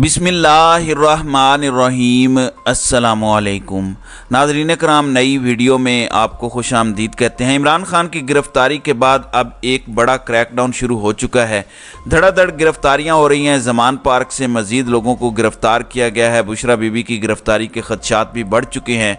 बिसमीम अल्लाम नाजरीन कराम नई वीडियो में आपको खुश आमदीद कहते हैं इमरान खान की गिरफ़्तारी के बाद अब एक बड़ा क्रैकडाउन शुरू हो चुका है धड़ाधड़ गिरफ़्तारियां हो रही हैं जमान पार्क से मज़ीद लोगों को गिरफ़्तार किया गया है बुशरा बीबी की गिरफ़्तारी के खदशात भी बढ़ चुके हैं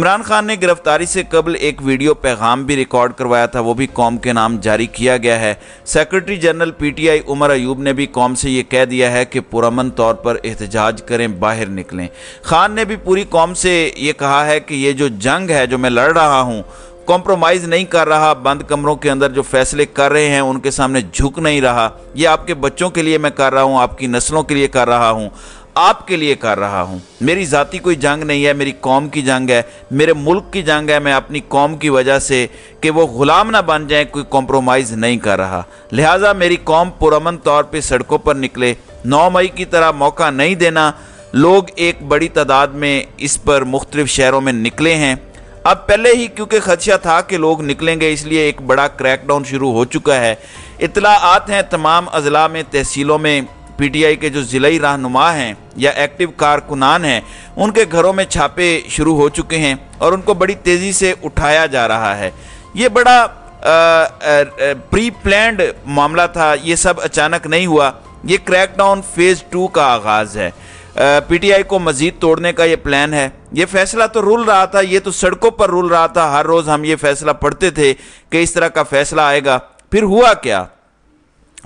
इमरान खान ने गिरफ़्तारी से कबल एक वीडियो पैगाम भी रिकॉर्ड करवाया था वो भी कौम के नाम जारी किया गया है secretary general P T I Umar Ayub ने भी कौम से ये कह दिया है कि पुरमन तौर पर एहतजाज करें बाहर निकलें खान ने भी पूरी कौम से ये कहा है कि ये जो जंग है जो मैं लड़ रहा हूँ कॉम्प्रोमाइज़ नहीं कर रहा बंद कमरों के अंदर जो फैसले कर रहे हैं उनके सामने झुक नहीं रहा ये आपके बच्चों के लिए मैं कर रहा हूँ आपकी नस्लों के लिए कर रहा हूँ आपके लिए कर रहा हूँ मेरी जाति कोई जंग नहीं है मेरी कौम की जंग है मेरे मुल्क की जंग है मैं अपनी कौम की वजह से कि वो ग़ुलाम ना बन जाए कोई कॉम्प्रोमाइज़ नहीं कर रहा लिहाजा मेरी कौम पुरमन तौर पर सड़कों पर निकले नौ मई की तरह मौका नहीं देना लोग एक बड़ी तादाद में इस पर मुख्तलिफ शहरों में निकले हैं अब पहले ही क्योंकि खदशा था कि लोग निकलेंगे इसलिए एक बड़ा क्रैकडाउन शुरू हो चुका है इतलाआत हैं तमाम अजला में तहसीलों में पी टी आई के जो ज़िली रहनुमा हैं या एक्टिव कारकुनान हैं उनके घरों में छापे शुरू हो चुके हैं और उनको बड़ी तेज़ी से उठाया जा रहा है ये बड़ा प्री प्लान्ड मामला था ये सब अचानक नहीं हुआ ये क्रैकडाउन फेज़ टू का आगाज़ है पीटीआई को मजीद तोड़ने का ये प्लान है ये फैसला तो रुल रहा था ये तो सड़कों पर रुल रहा था हर रोज़ हम ये फैसला पढ़ते थे कि इस तरह का फैसला आएगा फिर हुआ क्या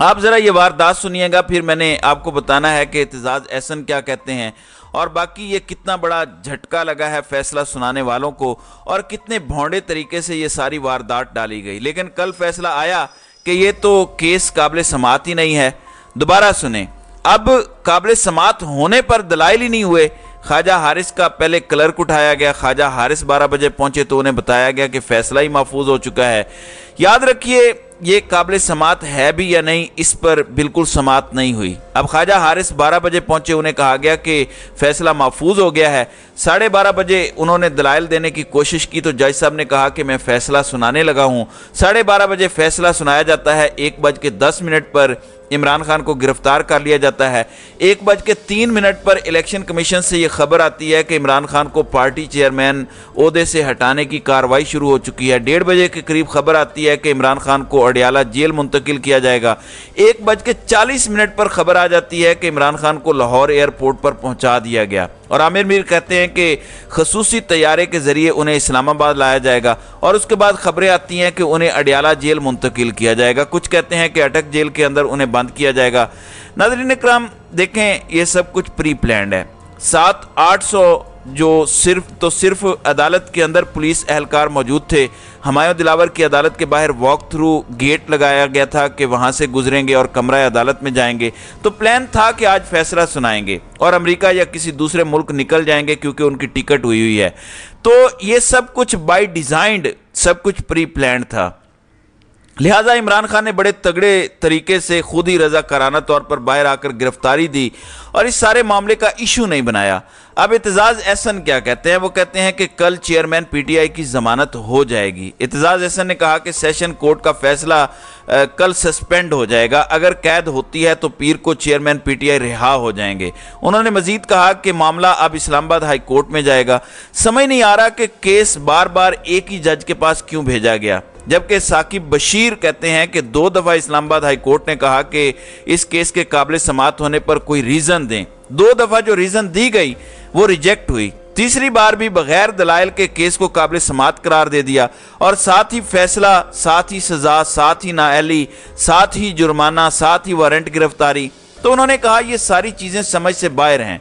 आप ज़रा ये वारदात सुनिएगा फिर मैंने आपको बताना है कि एतजाज़ एहसन क्या कहते हैं और बाकी ये कितना बड़ा झटका लगा है फैसला सुनाने वालों को और कितने भौंडे तरीके से ये सारी वारदात डाली गई लेकिन कल फैसला आया कि ये तो केस काबिल समात ही नहीं है दोबारा सुने अब काबिल समात होने पर दलाइल ही नहीं हुए ख्वाजा हारिस का पहले क्लर्क उठाया गया ख्वाजा हारिस 12 बजे पहुंचे तो उन्हें बताया गया कि फैसला ही महफूज हो चुका है याद रखिए ये काबिल समात है भी या नहीं इस पर बिल्कुल समात नहीं हुई अब ख्वाजा हारिस 12 बजे पहुंचे उन्हें कहा गया कि फैसला महफूज हो गया है साढ़े बारह बजे उन्होंने दलाइल देने की कोशिश की तो जज साहब ने कहा कि मैं फैसला सुनाने लगा हूँ साढ़े बारह बजे फैसला सुनाया जाता है एक बज के दस मिनट पर इमरान खान को गिरफ्तार कर लिया जाता है एक बज के तीन मिनट पर इलेक्शन कमीशन से ये खबर आती है कि इमरान खान को पार्टी चेयरमैन अहदे से हटाने की कार्रवाई शुरू हो चुकी है डेढ़ बजे के करीब खबर आती है कि इमरान खान को अडियाला जेल मुंतकिल किया जाएगा एक बज के चालीस मिनट पर खबर आ जाती है कि इमरान खान को लाहौर एयरपोर्ट पर पहुंचा दिया गया और आमिर मीर कहते हैं कि खसूसी तैयारे के ज़रिए उन्हें इस्लामाबाद लाया जाएगा और उसके बाद खबरें आती हैं कि उन्हें अडियाला जेल मुंतकिल किया जाएगा कुछ कहते हैं कि अटक जेल के अंदर उन्हें बंद किया जाएगा नाजरीन कराम देखें ये सब कुछ प्री प्लान है सात आठ सौ जो सिर्फ तो सिर्फ अदालत के अंदर पुलिस एहलकार मौजूद थे हमायों दिलावर की अदालत के बाहर वॉक थ्रू गेट लगाया गया था कि वहाँ से गुजरेंगे और कमरा अदालत में जाएंगे तो प्लान था कि आज फैसला सुनाएंगे और अमेरिका या किसी दूसरे मुल्क निकल जाएंगे क्योंकि उनकी टिकट हुई हुई है तो ये सब कुछ बाई डिज़ाइंड सब कुछ प्री प्लान था लिहाजा इमरान खान ने बड़े तगड़े तरीके से खुद ही रजा कराना तौर पर बाहर आकर गिरफ्तारी दी और इस सारे मामले का इशू नहीं बनाया अब एतजाज़ एहसन क्या कहते हैं वो कहते हैं कि कल चेयरमैन पीटीआई की जमानत हो जाएगी एतजाज़ एहसन ने कहा कि सेशन कोर्ट का फैसला कल सस्पेंड हो जाएगा अगर कैद होती है तो पीर को चेयरमैन पीटीआई रिहा हो जाएंगे उन्होंने मजीद कहा कि मामला अब इस्लामाबाद हाई कोर्ट में जाएगा समझ नहीं आ रहा कि केस बार बार एक ही जज के पास क्यों भेजा गया जबकि साकिब बशीर कहते हैं कि दो दफ़ा इस्लामाबाद हाई कोर्ट ने कहा कि इस केस के काबिल समाप्त होने पर कोई रीज़न दें दो दफ़ा जो रीज़न दी गई वो रिजेक्ट हुई तीसरी बार भी बगैर दलाइल के केस को काबिल समात करार दे दिया और साथ ही फैसला साथ ही सज़ा साथ ही नाअहली साथ ही जुर्माना साथ ही वारंट गिरफ्तारी तो उन्होंने कहा ये सारी चीज़ें समझ से बाहर हैं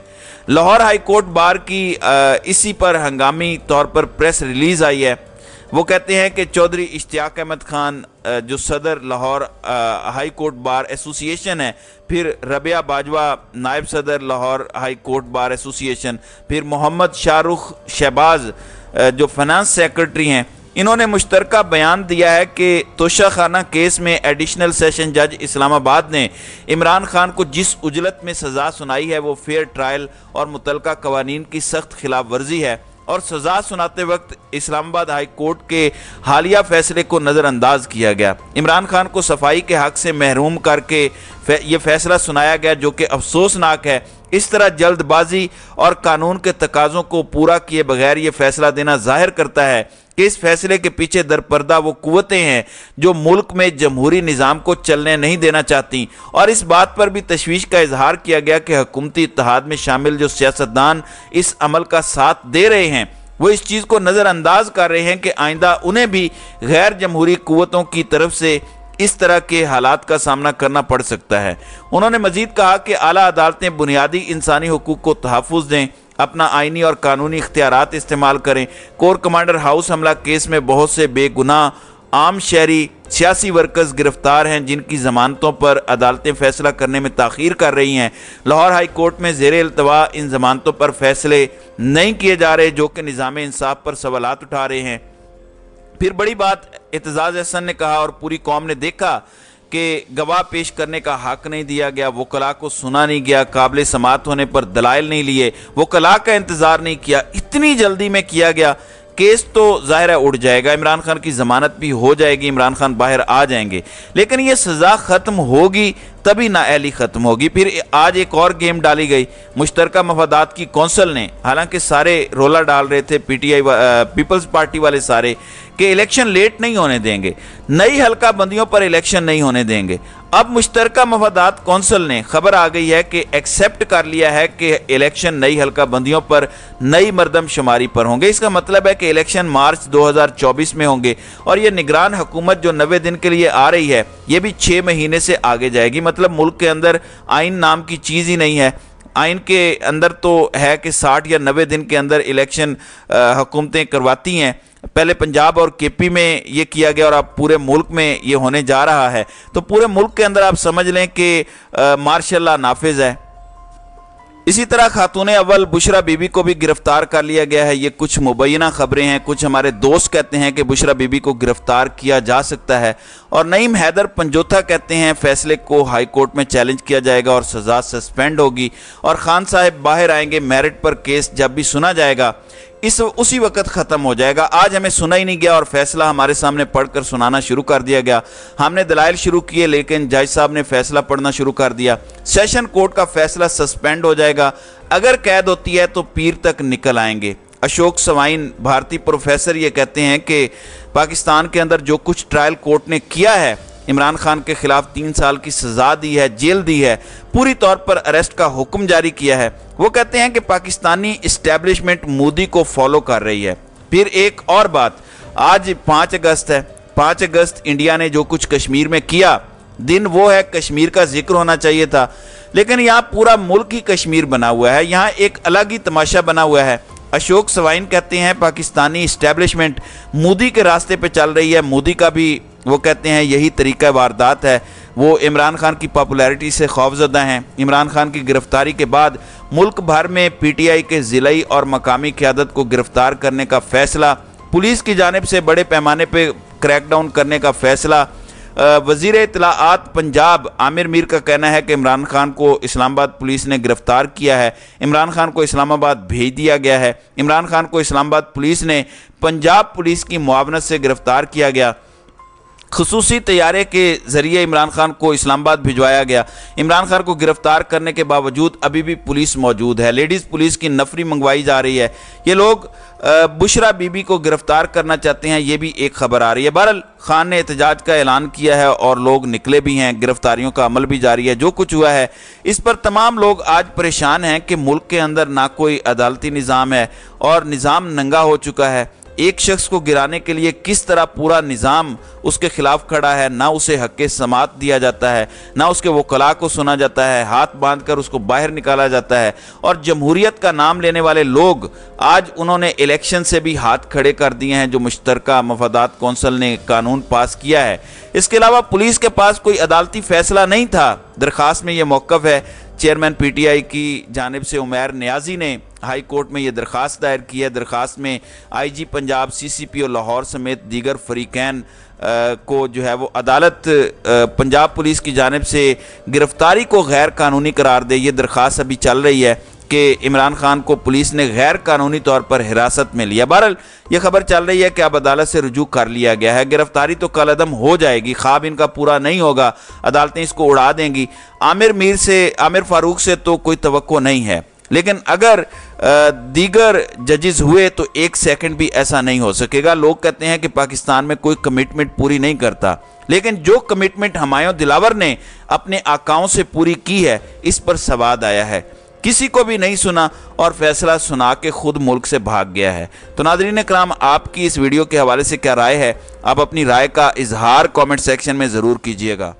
लाहौर हाई कोर्ट बार की इसी पर हंगामी तौर पर प्रेस रिलीज़ आई है वो कहते हैं कि चौधरी इश्तियाक अहमद खान जो सदर Lahore high court bar association है फिर रबिया बाजवा नायब सदर Lahore high court bar association फिर मोहम्मद शाहरुख शहबाज जो फाइनेंस सेक्रेटरी हैं इन्होंने मुश्तरक बयान दिया है कि तोशा खाना केस में एडिशनल सेशन जज इस्लामाबाद ने इमरान खान को जिस उजलत में सज़ा सुनाई है वो फेयर ट्रायल और मुतलका कवानीन की सख्त खिलाफ वर्जी है और सजा सुनाते वक्त इस्लामाबाद हाई कोर्ट के हालिया फैसले को नज़रअंदाज किया गया इमरान खान को सफाई के हक से महरूम करके ये फैसला सुनाया गया जो कि अफसोसनाक है इस तरह जल्दबाजी और कानून के तकाजों को पूरा किए बगैर ये फैसला देना जाहिर करता है कि इस फैसले के पीछे दरपर्दा वो कुतें हैं जो मुल्क में जमहूरी निज़ाम को चलने नहीं देना चाहती और इस बात पर भी तशवीश का इजहार किया गया कि हकूमती इतिहाद में शामिल जो सियासतदान इस अमल का साथ दे रहे हैं वो इस चीज़ को नज़रअंदाज कर रहे हैं कि आइंदा उन्हें भी गैर जमहूरी कुतों की तरफ से इस तरह के हालात का सामना करना पड़ सकता है उन्होंने मजीद कहा कि अला अदालतें बुनियादी इंसानी हकूक़ को तहफ़ दें अपना आइनी और कानूनी इख्तियार इस्तेमाल करें कोर कमांडर हाउस हमला केस में बहुत से बेगुनाह आम शहरी सियासी वर्कर्स गिरफ्तार हैं जिनकी जमानतों पर अदालतें फैसला करने में तखिर कर रही हैं लाहौर हाई कोर्ट में जेर अल्तवा इन जमानतों पर फैसले नहीं किए जा रहे जो कि निज़ाम इंसाफ पर सवाल उठा रहे हैं फिर बड़ी बात एतजाज़ अहसन ने कहा और पूरी कौम ने देखा कि गवाह पेश करने का हक नहीं दिया गया वो कला को सुना नहीं गया काबिल समात होने पर दलाइल नहीं लिए वो कला का इंतज़ार नहीं किया इतनी जल्दी में किया गया केस तो ज़ाहिर है उड़ जाएगा इमरान खान की ज़मानत भी हो जाएगी इमरान खान बाहर आ जाएंगे लेकिन ये सज़ा ख़त्म होगी तभी अहली ख़त्म होगी फिर आज एक और गेम डाली गई मुश्तर मफादात की कौंसल ने हालांकि सारे रोला डाल रहे थे पीटीआई पीपल्स पार्टी वाले सारे कि इलेक्शन लेट नहीं होने देंगे नई हल्का बंदियों पर इलेक्शन नहीं होने देंगे अब मुश्तरक मफादात कौंसिल ने खबर आ गई है कि एक्सेप्ट कर लिया है कि इलेक्शन नई हल्का बंदियों पर नई मरदमशुमारी पर होंगे इसका मतलब है कि इलेक्शन मार्च 2024 में होंगे और ये निगरान हुकूमत जो नबे दिन के लिए आ रही है ये भी छः महीने से आगे जाएगी मतलब मुल्क के अंदर आइन नाम की चीज़ ही नहीं है आइन के अंदर तो है कि 60 या 90 दिन के अंदर इलेक्शन हुकूमतें करवाती हैं पहले पंजाब और केपी में ये किया गया और अब पूरे मुल्क में ये होने जा रहा है तो पूरे मुल्क के अंदर आप समझ लें कि मार्शल नाफिज है इसी तरह खातून अव्वल बुशरा बीबी को भी गिरफ्तार कर लिया गया है ये कुछ मुबैना खबरें हैं कुछ हमारे दोस्त कहते हैं कि बुशरा बीबी को गिरफ्तार किया जा सकता है और नईम हैदर पंजोथा कहते हैं फैसले को हाई कोर्ट में चैलेंज किया जाएगा और सजा सस्पेंड होगी और खान साहब बाहर आएंगे मेरिट पर केस जब भी सुना जाएगा इस उसी वक्त ख़त्म हो जाएगा आज हमें सुना ही नहीं गया और फैसला हमारे सामने पढ़कर सुनाना शुरू कर दिया गया हमने दलाइल शुरू किए लेकिन जज साहब ने फैसला पढ़ना शुरू कर दिया सेशन कोर्ट का फैसला सस्पेंड हो जाएगा अगर कैद होती है तो पीर तक निकल आएंगे अशोक सवाइन भारतीय प्रोफेसर ये कहते हैं कि पाकिस्तान के अंदर जो कुछ ट्रायल कोर्ट ने किया है इमरान खान के खिलाफ तीन साल की सजा दी है जेल दी है पूरी तौर पर अरेस्ट का हुक्म जारी किया है वो कहते हैं कि पाकिस्तानी इस्टेब्लिशमेंट मोदी को फॉलो कर रही है फिर एक और बात आज पाँच अगस्त है पाँच अगस्त इंडिया ने जो कुछ कश्मीर में किया दिन वो है कश्मीर का जिक्र होना चाहिए था लेकिन यहाँ पूरा मुल्क ही कश्मीर बना हुआ है यहाँ एक अलग ही तमाशा बना हुआ है अशोक सवाइन कहते हैं पाकिस्तानी इस्टेब्लिशमेंट मोदी के रास्ते पर चल रही है मोदी का भी वो कहते हैं यही तरीका वारदात है वो इमरान खान की पॉपुलैरिटी से खौफजदा हैं इमरान खान की गिरफ्तारी के बाद मुल्क भर में पीटीआई के ज़िलई और मकामी क्यादत को गिरफ्तार करने का फैसला पुलिस की जानब से बड़े पैमाने पर क्रैकडाउन करने का फैसला वजीर इतलात पंजाब आमिर मीर का कहना है कि इमरान खान को इस्लामाबाद पुलिस ने गिरफ्तार किया है इमरान खान को इस्लामाबाद भेज दिया गया है इमरान खान को इस्लामाबाद पुलिस ने पंजाब पुलिस की मुआवनत से गिरफ्तार किया गया खसूसी तैयारे के ज़रिए इमरान खान को इस्लामाबाद भिजवाया गया इमरान खान को गिरफ्तार करने के बावजूद अभी भी पुलिस मौजूद है लेडीज़ पुलिस की नफरी मंगवाई जा रही है ये लोग बुशरा बीबी को गिरफ्तार करना चाहते हैं ये भी एक खबर आ रही है बहरल खान ने एहतजाज का ऐलान किया है और लोग निकले भी हैं गिरफ्तारियों का अमल भी जारी है जो कुछ हुआ है इस पर तमाम लोग आज परेशान हैं कि मुल्क के अंदर ना कोई अदालती निज़ाम है और निज़ाम नंगा हो चुका है एक शख्स को गिराने के लिए किस तरह पूरा निज़ाम उसके खिलाफ खड़ा है ना उसे हक समात दिया जाता है ना उसके वकला को सुना जाता है हाथ बांधकर कर उसको बाहर निकाला जाता है और जमहूरीत का नाम लेने वाले लोग आज उन्होंने इलेक्शन से भी हाथ खड़े कर दिए हैं जो मुश्तर मफादात कौंसल ने कानून पास किया है इसके अलावा पुलिस के पास कोई अदालती फैसला नहीं था दरख्वास्त में ये मौक़ है चेयरमैन पी की जानब से उमैर न्याजी ने हाई कोर्ट में यह दरख्वास्त दायर की है दरख्वास्त में आईजी पंजाब सीसीपीओ लाहौर समेत दीगर फरीकैन को जो है वो अदालत पंजाब पुलिस की जानब से गिरफ्तारी को गैर कानूनी करार दे ये दरख्वास्त अभी चल रही है कि इमरान खान को पुलिस ने गैर कानूनी तौर पर हिरासत में लिया बहरहाल यह खबर चल रही है कि अब अदालत से रजू कर लिया गया है गिरफ्तारी तो कल अदम हो जाएगी ख्वाब इनका पूरा नहीं होगा अदालतें इसको उड़ा देंगी आमिर मीर से आमिर फारूक से तो कोई तो नहीं है लेकिन अगर दीगर जजेस हुए तो एक सेकंड भी ऐसा नहीं हो सकेगा लोग कहते हैं कि पाकिस्तान में कोई कमिटमेंट पूरी नहीं करता लेकिन जो कमिटमेंट हमायों दिलावर ने अपने आकाओं से पूरी की है इस पर सवाद आया है किसी को भी नहीं सुना और फैसला सुना के खुद मुल्क से भाग गया है तो नादरीन कराम आपकी इस वीडियो के हवाले से क्या राय है आप अपनी राय का इजहार कमेंट सेक्शन में ज़रूर कीजिएगा